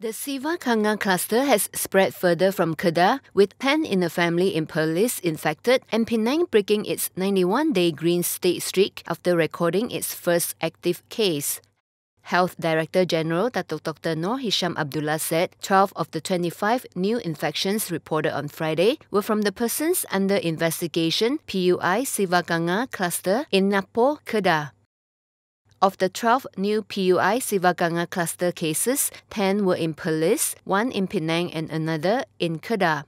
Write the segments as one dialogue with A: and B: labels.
A: The Siva Kanga cluster has spread further from Kedah, with 10 in a family in Perlis infected and Penang breaking its 91 day green state streak after recording its first active case. Health Director General Datuk Dr. Noor Hisham Abdullah said 12 of the 25 new infections reported on Friday were from the persons under investigation PUI Sivakanga cluster in Napo, Kedah. Of the 12 new PUI Sivaganga cluster cases, 10 were in Perlis, one in Penang, and another in Kedah.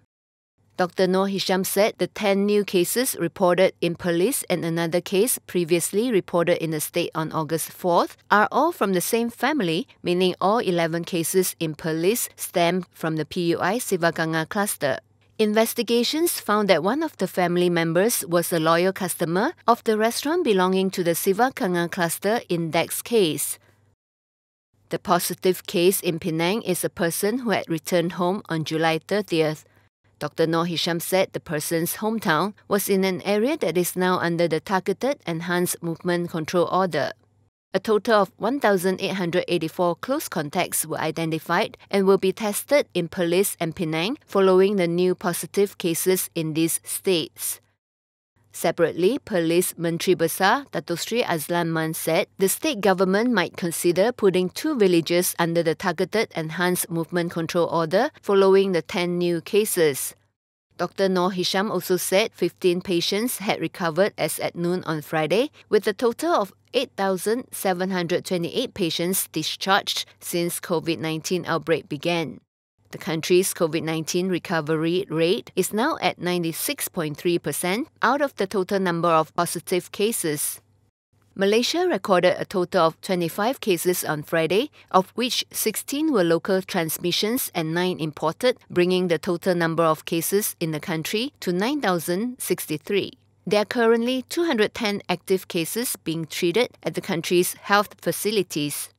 A: Dr. Noor Hisham said the 10 new cases reported in Perlis and another case previously reported in the state on August 4th are all from the same family, meaning all 11 cases in Perlis stem from the PUI Sivaganga cluster. Investigations found that one of the family members was a loyal customer of the restaurant belonging to the Sivakanga cluster index case. The positive case in Penang is a person who had returned home on July 30th. Dr. Noor Hisham said the person's hometown was in an area that is now under the targeted enhanced movement control order. A total of 1,884 close contacts were identified and will be tested in Perlis and Penang following the new positive cases in these states. Separately, Perlis Menteri Besar Dato Sri Azlan Man said the state government might consider putting two villages under the targeted enhanced movement control order following the 10 new cases. Dr. Noor Hisham also said 15 patients had recovered as at noon on Friday, with a total of 8,728 patients discharged since COVID 19 outbreak began. The country's COVID 19 recovery rate is now at 96.3% out of the total number of positive cases. Malaysia recorded a total of 25 cases on Friday, of which 16 were local transmissions and 9 imported, bringing the total number of cases in the country to 9,063. There are currently 210 active cases being treated at the country's health facilities.